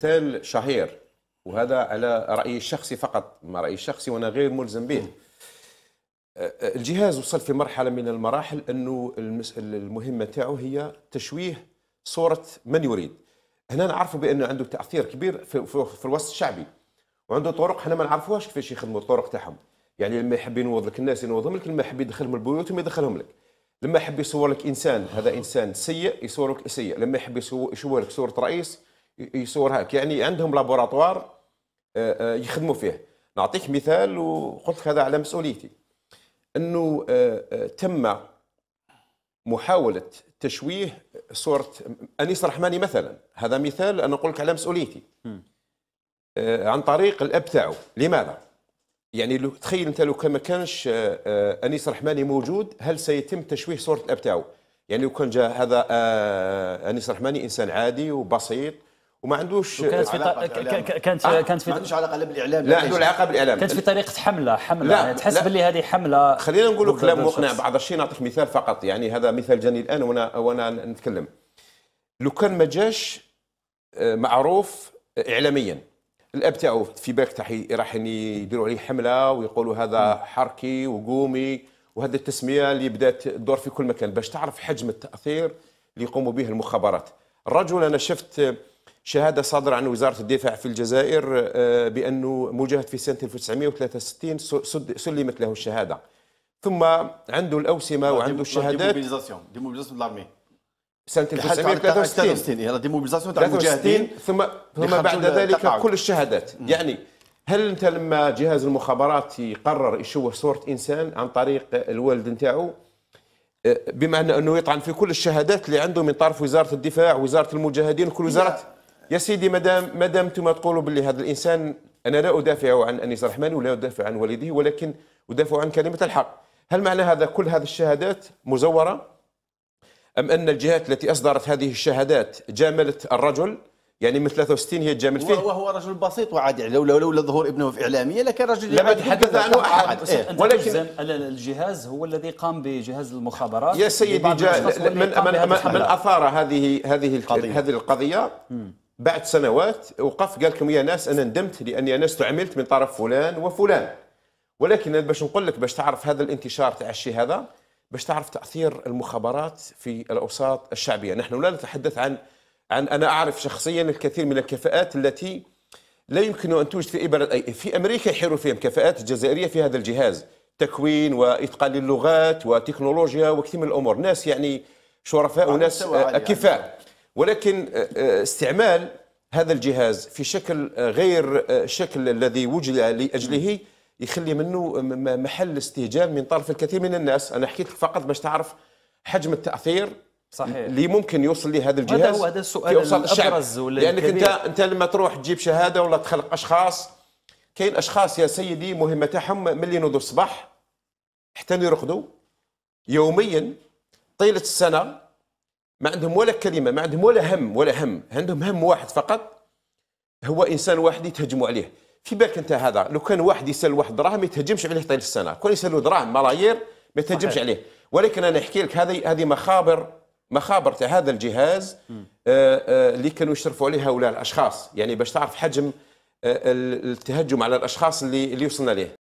تال شهير وهذا على رايي الشخصي فقط ما رايي الشخصي وانا غير ملزم به أه، الجهاز وصل في مرحله من المراحل انه المهمه تاعو هي تشويه صوره من يريد هنا نعرفوا بانه عنده تاثير كبير في, في, في الوسط الشعبي وعنده طرق احنا ما نعرفوهاش كيفاش يخدموا الطرق تاعهم يعني لما يحب ينوض لك الناس ينوضهم لك لما يحب يدخلهم ما يدخلهم لك لما يحب يصور لك انسان هذا انسان سيء يصورك سيء لما يحب يصور لك صوره رئيس لك يعني عندهم لابوراتوار آه، آه، يخدموا فيه نعطيك مثال وقلت لك هذا على مسؤوليتي انه آه، تم محاوله تشويه صوره انيس الرحماني مثلا هذا مثال انا نقول لك على مسؤوليتي عن طريق الاب تاعو لماذا يعني لو تخيل انت لو كان ما كانش انيس الرحماني موجود هل سيتم تشويه صوره الاب تاعو يعني لو كان جاء هذا انيس الرحماني انسان عادي وبسيط وما عندوش كانت في كانت آه، في... كانت في... ما عندوش علاقه لا بالاعلام لا عنده علاقه بالاعلام كانت في طريقه حمله حمله لا يعني تحس باللي هذه حمله خلينا نقول كلام مقنع بعض الشيء نعطيك مثال فقط يعني هذا مثال جاني الان وانا وانا نتكلم لو كان ما جاش آه، معروف آه، اعلاميا الاب تاعو في بالك راح يديروا عليه حمله ويقولوا هذا حركي وقومي وهذه التسميه اللي بدات تدور في كل مكان باش تعرف حجم التاثير اللي يقوموا به المخابرات الرجل انا شفت شهاده صادره عن وزاره الدفاع في الجزائر بانه مجاهد في سنه 1963 سلمت له الشهاده ثم عنده الاوسمه وعنده الشهادات ديموبيليزاسيون ديموبيليزاسيون الارمي سنه 1963 ديموبيليزاسيون تاع المجاهدين ثم ثم بعد ذلك كل الشهادات يعني هل انت لما جهاز المخابرات يقرر يشوه صوره انسان عن طريق الوالد نتاعو بمعنى انه يطعن في كل الشهادات اللي عنده من طرف وزاره الدفاع وزاره المجاهدين وكل وزارات يا سيدي مدام مدام انتم تقولوا باللي هذا الانسان انا لا ادافع عن انيس الرحمن ولا ادافع عن والده ولكن ادافع عن كلمه الحق هل معنى هذا كل هذه الشهادات مزوره ام ان الجهات التي اصدرت هذه الشهادات جاملت الرجل يعني من 63 هي تجامل فيه وهو رجل بسيط وعادي لولا يعني لولا ظهور ابنه في اعلاميه لكن رجل لم يتحدث عنه احد إيه؟ ولكن الجهاز هو الذي قام بجهاز المخابرات يا سيدي من من, من, من اثار هذه هذه القضية. هذه القضيه بعد سنوات وقف قال لكم يا ناس انا ندمت لاني انا استعملت من طرف فلان وفلان ولكن باش نقول لك باش تعرف هذا الانتشار تاع الشيء هذا باش تعرف تاثير المخابرات في الاوساط الشعبيه نحن لا نتحدث عن عن انا اعرف شخصيا الكثير من الكفاءات التي لا يمكن ان توجد في اي بلد اي في امريكا يحيروا فيهم كفاءات جزائريه في هذا الجهاز تكوين واتقان اللغات وتكنولوجيا وكثير من الامور ناس يعني شرفاء وناس كفاء يعني. ولكن آه، آه، استعمال هذا الجهاز في شكل آه، غير شكل الذي وجد لاجله يخلي منه محل استهجان من طرف الكثير من الناس انا حكيت فقط باش تعرف حجم التاثير صحيح اللي ممكن يوصل لي هذا الجهاز هذا هو هذا السؤال الابرز لانك انت انت لما تروح تجيب شهاده ولا تخلق اشخاص كاين اشخاص يا سيدي مهمه تاعهم ملي نوضوا الصباح حتى يرقدوا يوميا طيله السنه ما عندهم ولا كلمه ما عندهم ولا هم ولا هم عندهم هم واحد فقط هو انسان واحد يتهجموا عليه في بالك انت هذا لو كان واحد يسال واحد دراهم ما يتهجمش عليه طيل السنه كل يسالوا دراهم ملايير ما يتهجمش عليه ولكن انا احكي لك هذه هذه مخابر مخابر تاع هذا الجهاز آه، آه، اللي كانوا يشرفوا عليه هؤلاء الاشخاص يعني باش تعرف حجم آه، التهجم على الاشخاص اللي اللي وصلنا ليه